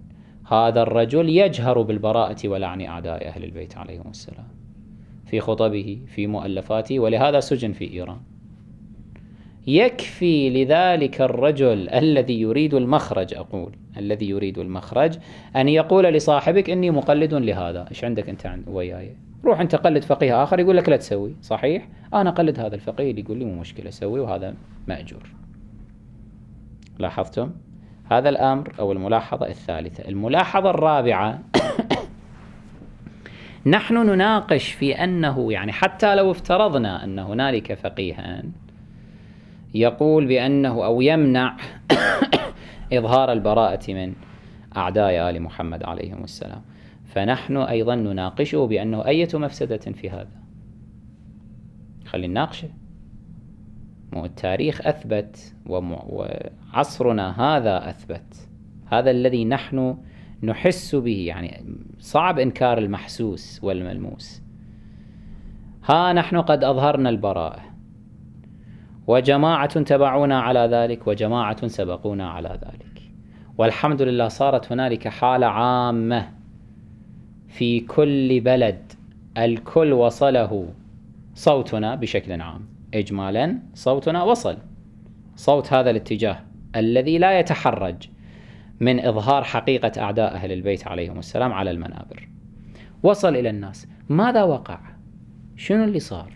هذا الرجل يجهر بالبراءة ولعن أعداء أهل البيت عليهم السلام في خطبه في مؤلفاته ولهذا سجن في إيران يكفي لذلك الرجل الذي يريد المخرج أقول الذي يريد المخرج أن يقول لصاحبك إني مقلد لهذا إيش عندك أنت عن وياي روح أنت قلد فقيه آخر يقول لك لا تسوي صحيح أنا قلد هذا الفقيه اللي يقول لي مو مشكلة سوي وهذا مأجور لاحظتم هذا الأمر أو الملاحظة الثالثة الملاحظة الرابعة نحن نناقش في أنه يعني حتى لو افترضنا أن هنالك فقيها يقول بأنه أو يمنع إظهار البراءة من أعداء آل محمد عليهم السلام فنحن أيضا نناقشه بأنه أية مفسدة في هذا خلي نناقشه التاريخ أثبت وعصرنا هذا أثبت هذا الذي نحن نحس به يعني صعب إنكار المحسوس والملموس ها نحن قد أظهرنا البراءة وجماعة تبعونا على ذلك وجماعة سبقونا على ذلك والحمد لله صارت هنالك حالة عامة في كل بلد الكل وصله صوتنا بشكل عام إجمالا صوتنا وصل صوت هذا الاتجاه الذي لا يتحرج من إظهار حقيقة أعداء أهل البيت عليهم السلام على المنابر وصل إلى الناس ماذا وقع؟ شنو اللي صار؟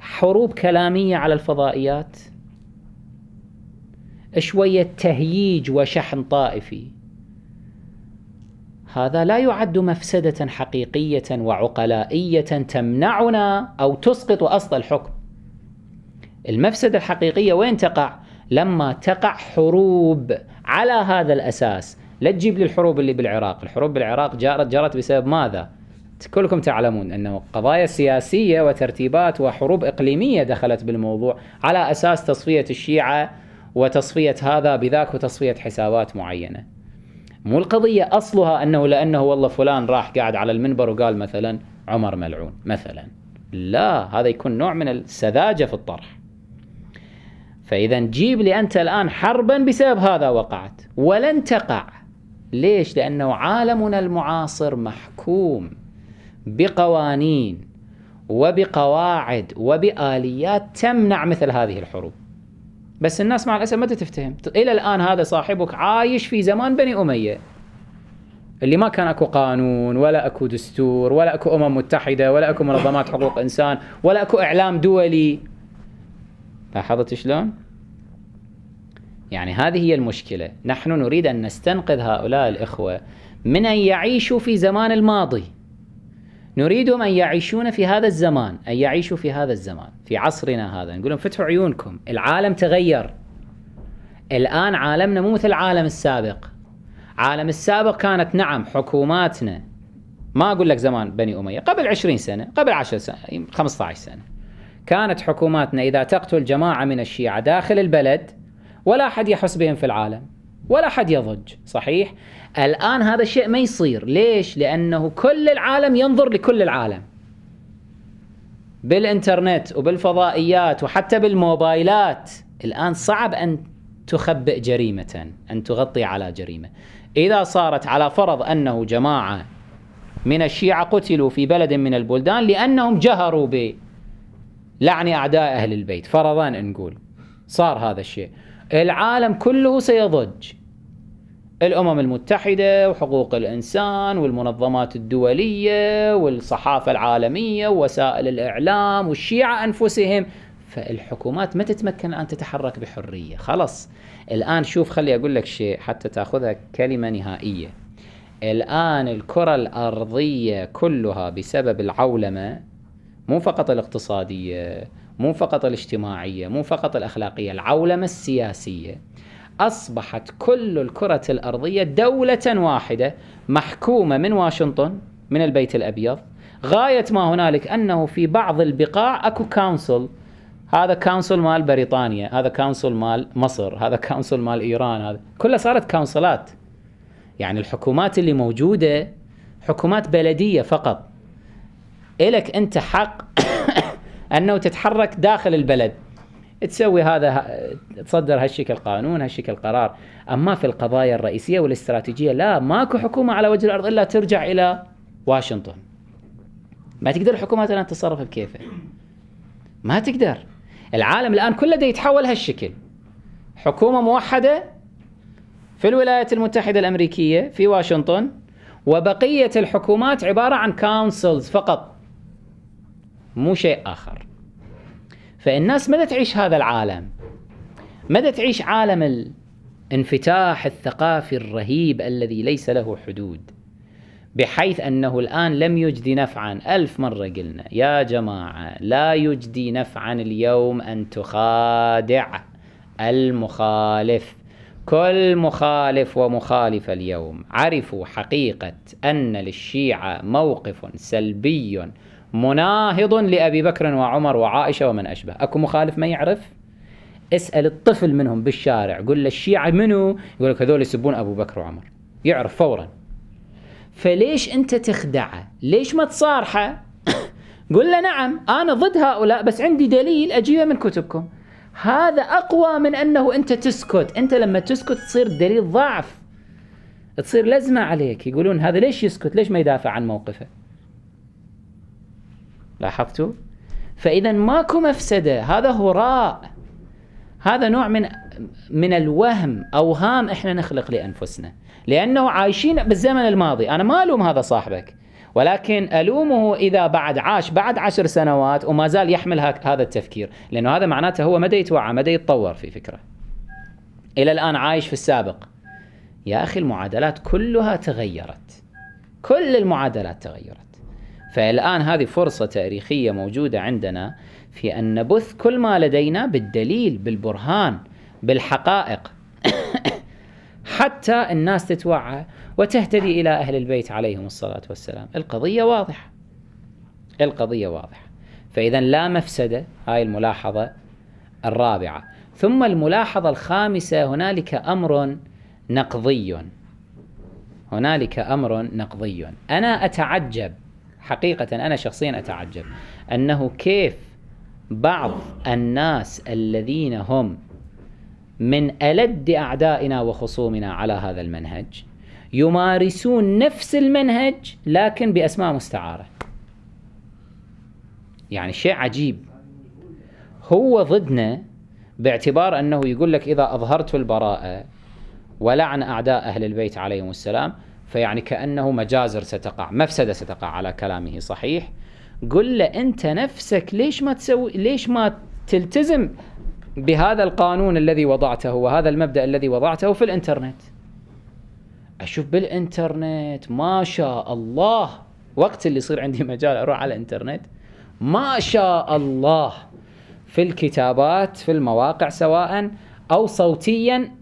حروب كلامية على الفضائيات شوية تهييج وشحن طائفي هذا لا يعد مفسدة حقيقية وعقلائية تمنعنا أو تسقط أصل الحكم المفسدة الحقيقية وين تقع؟ لما تقع حروب على هذا الأساس لا تجيب لي الحروب اللي بالعراق الحروب بالعراق جرت جرت بسبب ماذا؟ كلكم تعلمون أنه قضايا سياسية وترتيبات وحروب إقليمية دخلت بالموضوع على أساس تصفية الشيعة وتصفية هذا بذاك وتصفية حسابات معينة مو القضية أصلها أنه لأنه والله فلان راح قاعد على المنبر وقال مثلا عمر ملعون مثلا لا هذا يكون نوع من السذاجة في الطرح فإذا جيب لي أنت الآن حربا بسبب هذا وقعت ولن تقع ليش؟ لأنه عالمنا المعاصر محكوم بقوانين وبقواعد وبآليات تمنع مثل هذه الحروب بس الناس مع الاسف ما تفتهم الى الان هذا صاحبك عايش في زمان بني اميه اللي ما كان اكو قانون ولا اكو دستور ولا اكو امم متحده ولا اكو منظمات حقوق انسان ولا اكو اعلام دولي لاحظت شلون؟ يعني هذه هي المشكله، نحن نريد ان نستنقذ هؤلاء الاخوه من ان يعيشوا في زمان الماضي. نريدهم أن يعيشون في هذا الزمان أن يعيشوا في هذا الزمان في عصرنا هذا نقول لهم فتحوا عيونكم العالم تغير الآن عالمنا مو مثل العالم السابق عالم السابق كانت نعم حكوماتنا ما أقول لك زمان بني أمية قبل 20 سنة قبل 10 سنة 15 سنة كانت حكوماتنا إذا تقتل جماعة من الشيعة داخل البلد ولا أحد يحس بهم في العالم ولا حد يضج صحيح الآن هذا الشيء ما يصير ليش لأنه كل العالم ينظر لكل العالم بالإنترنت وبالفضائيات وحتى بالموبايلات الآن صعب أن تخبئ جريمة أن تغطي على جريمة إذا صارت على فرض أنه جماعة من الشيعة قتلوا في بلد من البلدان لأنهم جهروا بلعن أعداء أهل البيت فرضا نقول صار هذا الشيء العالم كله سيضج الامم المتحده وحقوق الانسان والمنظمات الدوليه والصحافه العالميه ووسائل الاعلام والشيعه انفسهم فالحكومات ما تتمكن الان تتحرك بحريه خلاص الان شوف خلي اقول لك شيء حتى تاخذها كلمه نهائيه الان الكره الارضيه كلها بسبب العولمه مو فقط الاقتصاديه مو فقط الاجتماعية مو فقط الأخلاقية العولمة السياسية أصبحت كل الكرة الأرضية دولة واحدة محكومة من واشنطن من البيت الأبيض غاية ما هنالك أنه في بعض البقاع أكو كونسل هذا كونسل مال بريطانيا هذا كونسل مال مصر هذا كونسل مال إيران هذا كلها صارت كونسلات يعني الحكومات اللي موجودة حكومات بلدية فقط إلك أنت حق انه تتحرك داخل البلد تسوي هذا تصدر هالشكل قانون هالشكل قرار اما في القضايا الرئيسيه والاستراتيجيه لا ماكو حكومه على وجه الارض الا ترجع الى واشنطن ما تقدر الحكومات الان تتصرف بكيفها ما تقدر العالم الان كله دا يتحول هالشكل حكومه موحده في الولايات المتحده الامريكيه في واشنطن وبقيه الحكومات عباره عن كونسلز فقط مو شيء آخر فالناس مدى تعيش هذا العالم مدى تعيش عالم الانفتاح الثقافي الرهيب الذي ليس له حدود بحيث أنه الآن لم يجدي نفعا ألف مرة قلنا يا جماعة لا يجدي نفعا اليوم أن تخادع المخالف كل مخالف ومخالف اليوم عرفوا حقيقة أن للشيعة موقف سلبي مناهض لأبي بكر وعمر وعائشة ومن أشبه أكو مخالف ما يعرف اسأل الطفل منهم بالشارع قل له الشيعة منو يقول لك هذول يسبون أبو بكر وعمر يعرف فورا فليش أنت تخدعه ليش ما تصارحه قل له نعم أنا ضد هؤلاء بس عندي دليل أجيبه من كتبكم هذا أقوى من أنه أنت تسكت أنت لما تسكت تصير دليل ضعف تصير لزمة عليك يقولون هذا ليش يسكت ليش ما يدافع عن موقفه لاحظتوا فإذا ماكو مفسدة هذا هراء هذا نوع من من الوهم أوهام إحنا نخلق لأنفسنا لأنه عايشين بالزمن الماضي أنا ما ألوم هذا صاحبك ولكن ألومه إذا بعد عاش بعد عشر سنوات وما زال يحمل هذا التفكير لأنه هذا معناته هو مدى يتوعى مدى يتطور في فكرة إلى الآن عايش في السابق يا أخي المعادلات كلها تغيرت كل المعادلات تغيرت فالآن هذه فرصة تاريخية موجودة عندنا في أن نبث كل ما لدينا بالدليل بالبرهان بالحقائق حتى الناس تتوعى وتهتدي إلى أهل البيت عليهم الصلاة والسلام القضية واضحة القضية واضحة فإذا لا مفسدة هاي الملاحظة الرابعة ثم الملاحظة الخامسة هنالك أمر نقضي هنالك أمر نقضي أنا أتعجب حقيقة أنا شخصيا أتعجب أنه كيف بعض الناس الذين هم من ألد أعدائنا وخصومنا على هذا المنهج يمارسون نفس المنهج لكن بأسماء مستعارة يعني شيء عجيب هو ضدنا باعتبار أنه يقول لك إذا أظهرت البراءة ولعن أعداء أهل البيت عليهم السلام فيعني كأنه مجازر ستقع مفسدة ستقع على كلامه صحيح قل له أنت نفسك ليش ما تسوي ليش ما تلتزم بهذا القانون الذي وضعته وهذا المبدأ الذي وضعته في الإنترنت أشوف بالإنترنت ما شاء الله وقت اللي يصير عندي مجال أروح على الإنترنت ما شاء الله في الكتابات في المواقع سواء أو صوتيا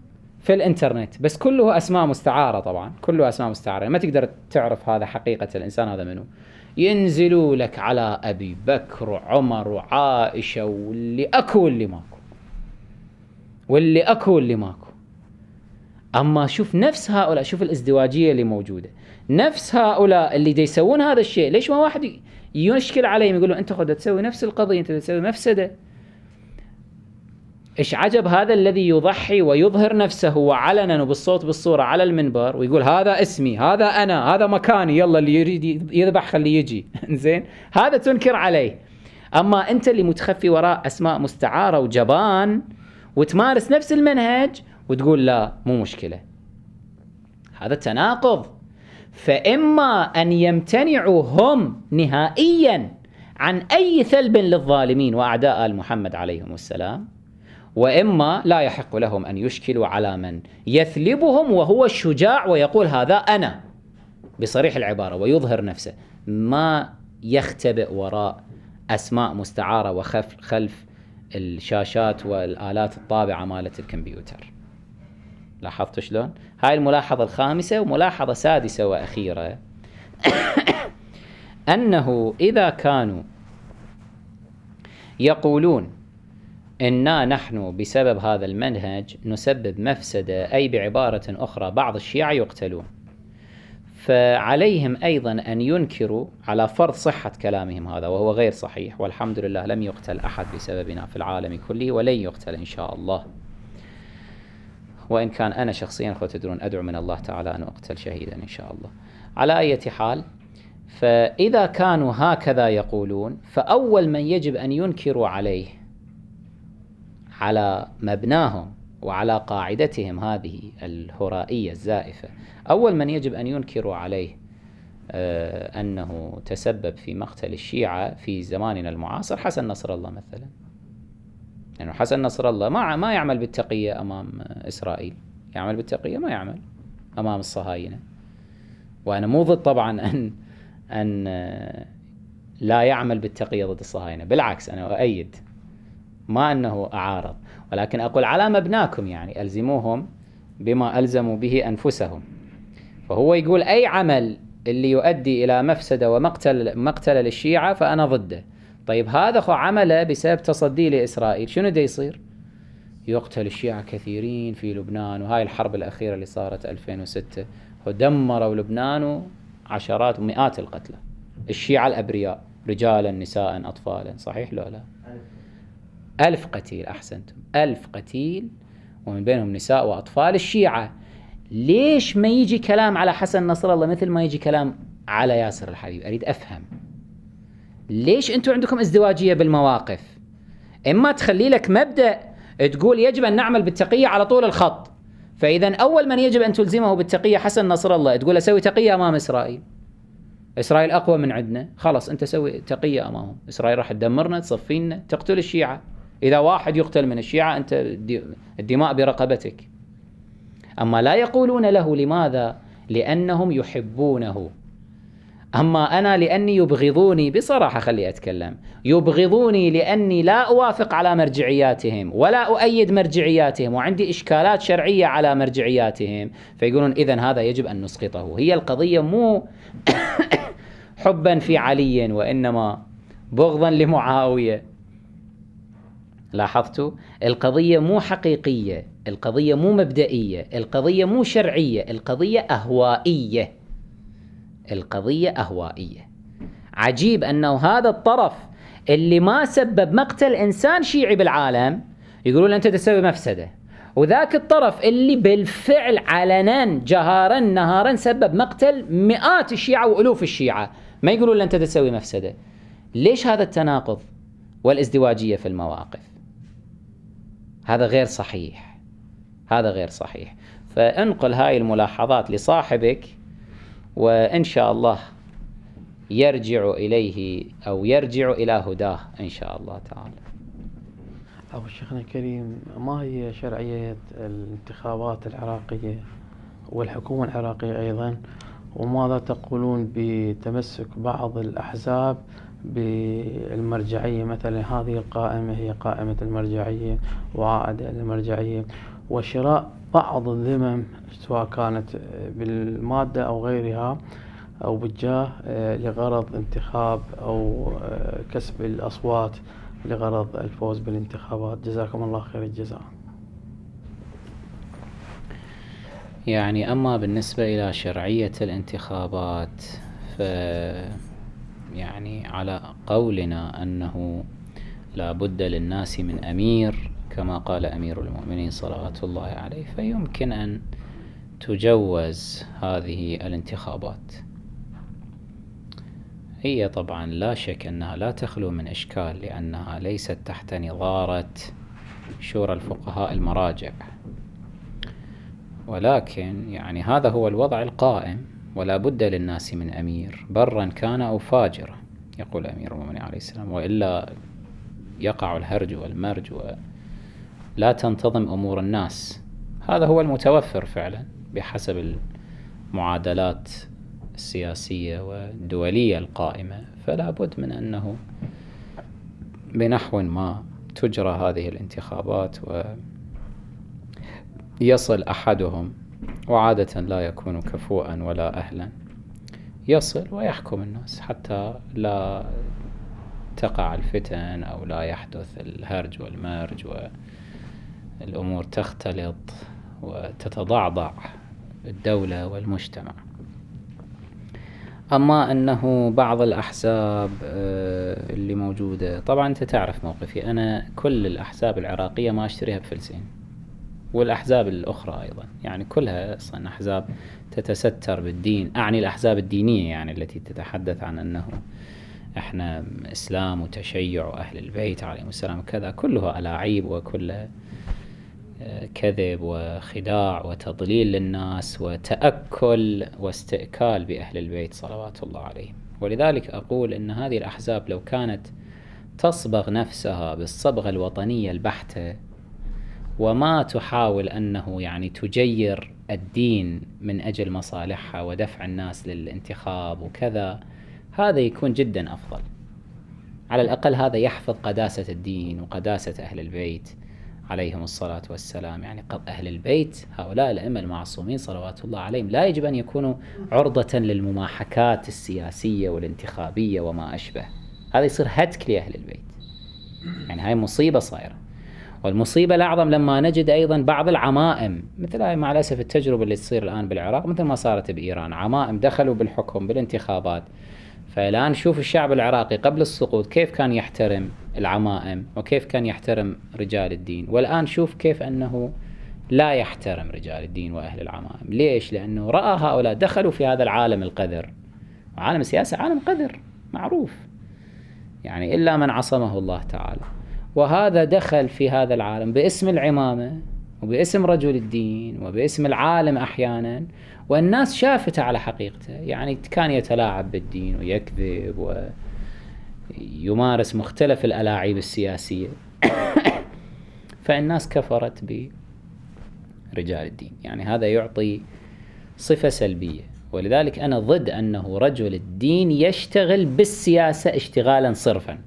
في الانترنت بس كله اسماء مستعاره طبعا كله اسماء مستعاره ما تقدر تعرف هذا حقيقه الانسان هذا منو ينزلوا لك على ابي بكر وعمر وعائشه واللي اكو واللي ماكو واللي اكو واللي ماكو اما شوف نفس هؤلاء شوف الازدواجيه اللي موجوده نفس هؤلاء اللي دي يسوون هذا الشيء ليش ما واحد يشكل عليهم يقول له انت خذ تسوي نفس القضيه انت تسوي مفسده ايش عجب هذا الذي يضحي ويظهر نفسه وعلنا بالصوت بالصوره على المنبر ويقول هذا اسمي هذا انا هذا مكاني يلا اللي يريد يذبح خليه يجي زين هذا تنكر عليه اما انت اللي متخفي وراء اسماء مستعاره وجبان وتمارس نفس المنهج وتقول لا مو مشكله هذا تناقض فاما ان يمتنعوا هم نهائيا عن اي ثلب للظالمين واعداء ال محمد عليهم السلام وإما لا يحق لهم أن يشكلوا على من يثلبهم وهو الشجاع ويقول هذا أنا بصريح العبارة ويظهر نفسه ما يختبئ وراء أسماء مستعارة وخلف خلف الشاشات والآلات الطابعة مالت الكمبيوتر لاحظتوا شلون؟ هاي الملاحظة الخامسة وملاحظة سادسة وأخيرة أنه إذا كانوا يقولون إنا نحن بسبب هذا المنهج نسبب مفسدة أي بعبارة أخرى بعض الشيعة يقتلون فعليهم أيضا أن ينكروا على فرض صحة كلامهم هذا وهو غير صحيح والحمد لله لم يقتل أحد بسببنا في العالم كله ولن يقتل إن شاء الله وإن كان أنا شخصيا أخوة تدرون أدعو من الله تعالى أن أقتل شهيدا إن شاء الله على أي حال فإذا كانوا هكذا يقولون فأول من يجب أن ينكروا عليه على مبناهم وعلى قاعدتهم هذه الهرائية الزائفة أول من يجب أن ينكروا عليه آه، أنه تسبب في مقتل الشيعة في زماننا المعاصر حسن نصر الله مثلا لأنه يعني حسن نصر الله ما ما يعمل بالتقية أمام إسرائيل يعمل بالتقية ما يعمل أمام الصهاينة وأنا مو ضد طبعا أن أن آه، لا يعمل بالتقية ضد الصهاينة بالعكس أنا أؤيد ما أنه أعارض ولكن أقول على مبناكم يعني ألزموهم بما ألزموا به أنفسهم فهو يقول أي عمل اللي يؤدي إلى مفسدة ومقتل مقتل للشيعة فأنا ضده طيب هذا خو عمله بسبب تصدي لإسرائيل شنو دا يصير يقتل الشيعة كثيرين في لبنان وهاي الحرب الأخيرة اللي صارت 2006 ودمروا لبنان عشرات ومئات القتلى الشيعة الأبرياء رجالا نساء أطفالا صحيح لو لا ألف قتيل أحسنتم ألف قتيل ومن بينهم نساء وأطفال الشيعة ليش ما يجي كلام على حسن نصر الله مثل ما يجي كلام على ياسر الحبيب أريد أفهم ليش أنتم عندكم ازدواجية بالمواقف إما تخلي لك مبدأ تقول يجب أن نعمل بالتقية على طول الخط فإذا أول من يجب أن تلزمه بالتقية حسن نصر الله تقول أسوي تقية أمام إسرائيل إسرائيل أقوى من عندنا خلاص أنت سوي تقية أمامهم إسرائيل راح تدمرنا تصفينا تقتل الشيعة إذا واحد يقتل من الشيعة أنت الدماء برقبتك أما لا يقولون له لماذا لأنهم يحبونه أما أنا لأني يبغضوني بصراحة خلي أتكلم يبغضوني لأني لا أوافق على مرجعياتهم ولا أؤيد مرجعياتهم وعندي إشكالات شرعية على مرجعياتهم فيقولون إذا هذا يجب أن نسقطه هي القضية مو حبا في علي وإنما بغضا لمعاوية لاحظتوا القضية مو حقيقية القضية مو مبدئية القضية مو شرعية القضية أهوائية القضية أهوائية عجيب أنه هذا الطرف اللي ما سبب مقتل إنسان شيعي بالعالم يقولون أنت تسبب مفسدة وذاك الطرف اللي بالفعل علنا جهارا نهارا سبب مقتل مئات الشيعة وألوف الشيعة ما يقولون أنت تسوي مفسدة ليش هذا التناقض والازدواجية في المواقف هذا غير صحيح هذا غير صحيح فانقل هاي الملاحظات لصاحبك وإن شاء الله يرجع إليه أو يرجع إلى هداه إن شاء الله تعالى أبو شيخنا الكريم ما هي شرعية الانتخابات العراقية والحكومة العراقية أيضا وماذا تقولون بتمسك بعض الأحزاب بالمرجعية مثلا هذه القائمة هي قائمة المرجعية وعائد المرجعية وشراء بعض الذمم سواء كانت بالمادة أو غيرها أو بالجاه آه، لغرض انتخاب أو آه، كسب الأصوات لغرض الفوز بالانتخابات جزاكم الله خير الجزاء يعني أما بالنسبة إلى شرعية الانتخابات ف يعني على قولنا أنه لا بد للناس من أمير كما قال أمير المؤمنين صلوات الله عليه فيمكن أن تجوز هذه الانتخابات هي طبعا لا شك أنها لا تخلو من إشكال لأنها ليست تحت نظارة شورى الفقهاء المراجع ولكن يعني هذا هو الوضع القائم ولا بد للناس من أمير برا كان أو فاجرا يقول أمير المؤمنين عليه السلام وإلا يقع الهرج والمرج ولا تنتظم أمور الناس هذا هو المتوفر فعلا بحسب المعادلات السياسية والدولية القائمة فلا بد من أنه بنحو ما تجرى هذه الانتخابات ويصل أحدهم وعادة لا يكون كفوءا ولا أهلا يصل ويحكم الناس حتى لا تقع الفتن أو لا يحدث الهرج والمرج والأمور تختلط وتتضعضع الدولة والمجتمع أما أنه بعض الأحزاب آه، اللي موجودة طبعا أنت تعرف موقفي أنا كل الأحزاب العراقية ما أشتريها بفلسين والاحزاب الاخرى ايضا يعني كلها اصلا احزاب تتستر بالدين اعني الاحزاب الدينيه يعني التي تتحدث عن انه احنا اسلام وتشيع واهل البيت عليهم السلام كذا كلها الاعيب وكلها آه، كذب وخداع وتضليل للناس وتاكل واستئكال باهل البيت صلوات الله عليهم ولذلك اقول ان هذه الاحزاب لو كانت تصبغ نفسها بالصبغه الوطنيه البحته وما تحاول انه يعني تجير الدين من اجل مصالحها ودفع الناس للانتخاب وكذا هذا يكون جدا افضل. على الاقل هذا يحفظ قداسه الدين وقداسه اهل البيت عليهم الصلاه والسلام، يعني قد اهل البيت هؤلاء الائمه المعصومين صلوات الله عليهم لا يجب ان يكونوا عرضه للمماحكات السياسيه والانتخابيه وما اشبه. هذا يصير هتك لاهل البيت. يعني هاي مصيبه صايره. والمصيبة الأعظم لما نجد أيضا بعض العمائم مثل هاي مع الأسف التجربة اللي تصير الآن بالعراق مثل ما صارت بإيران عمائم دخلوا بالحكم بالانتخابات فالآن شوف الشعب العراقي قبل السقوط كيف كان يحترم العمائم وكيف كان يحترم رجال الدين والآن شوف كيف أنه لا يحترم رجال الدين وأهل العمائم ليش؟ لأنه رأى هؤلاء دخلوا في هذا العالم القذر عالم السياسة عالم قذر معروف يعني إلا من عصمه الله تعالى وهذا دخل في هذا العالم باسم العمامة وباسم رجل الدين وباسم العالم أحيانا والناس شافته على حقيقته يعني كان يتلاعب بالدين ويكذب ويمارس مختلف الألاعيب السياسية فالناس كفرت برجال الدين يعني هذا يعطي صفة سلبية ولذلك أنا ضد أنه رجل الدين يشتغل بالسياسة اشتغالا صرفا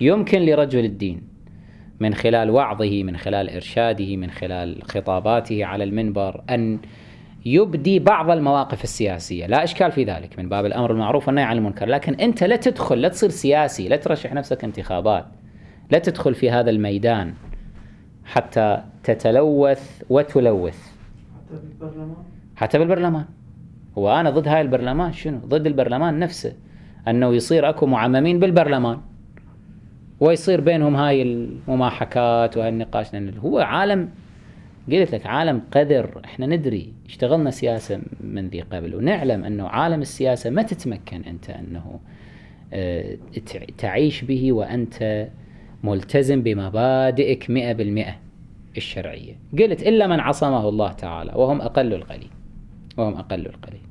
يمكن لرجل الدين من خلال وعظه من خلال إرشاده من خلال خطاباته على المنبر أن يبدي بعض المواقف السياسية لا إشكال في ذلك من باب الأمر المعروف والنهي عن المنكر لكن أنت لا تدخل لا تصير سياسي لا ترشح نفسك انتخابات لا تدخل في هذا الميدان حتى تتلوث وتلوث حتى بالبرلمان حتى بالبرلمان وأنا ضد هاي البرلمان شنو ضد البرلمان نفسه أنه يصير أكو معممين بالبرلمان ويصير بينهم هاي المماحكات وهالنقاش لان هو عالم قلت لك عالم قذر احنا ندري اشتغلنا سياسه من ذي قبل ونعلم انه عالم السياسه ما تتمكن انت انه آه، تعيش به وانت ملتزم بمبادئك 100% الشرعيه قلت الا من عصمه الله تعالى وهم اقل القليل وهم اقل القليل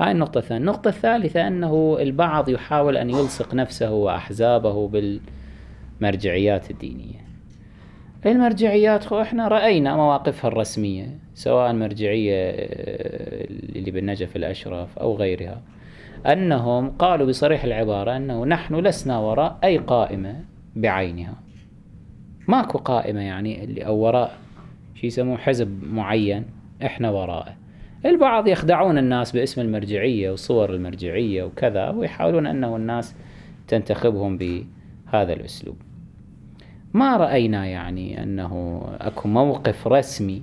هاي النقطة الثانية النقطة الثالثة أنه البعض يحاول أن يلصق نفسه وأحزابه بالمرجعيات الدينية المرجعيات خو احنا رأينا مواقفها الرسمية سواء مرجعية آه، اللي بالنجف الأشرف أو غيرها أنهم قالوا بصريح العبارة أنه نحن لسنا وراء أي قائمة بعينها ماكو قائمة يعني اللي أو وراء شي يسموه حزب معين احنا وراءه البعض يخدعون الناس باسم المرجعية وصور المرجعية وكذا ويحاولون أنه الناس تنتخبهم بهذا الأسلوب ما رأينا يعني أنه أكو موقف رسمي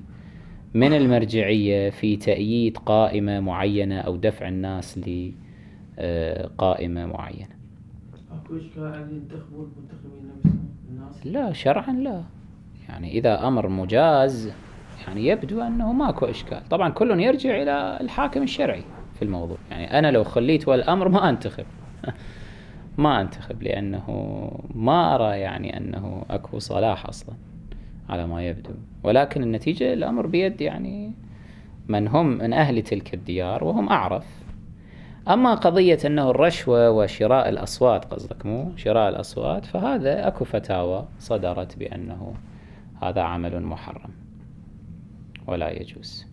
من المرجعية في تأييد قائمة معينة أو دفع الناس لقائمة معينة أكو ينتخبون لا شرعا لا يعني إذا أمر مجاز يعني يبدو أنه ماكو إشكال طبعا كل يرجع إلى الحاكم الشرعي في الموضوع يعني أنا لو خليت والأمر ما أنتخب ما أنتخب لأنه ما أرى يعني أنه أكو صلاح أصلا على ما يبدو ولكن النتيجة الأمر بيد يعني من هم من أهل تلك الديار وهم أعرف أما قضية أنه الرشوة وشراء الأصوات قصدك مو شراء الأصوات فهذا أكو فتاوى صدرت بأنه هذا عمل محرم ولا يجوز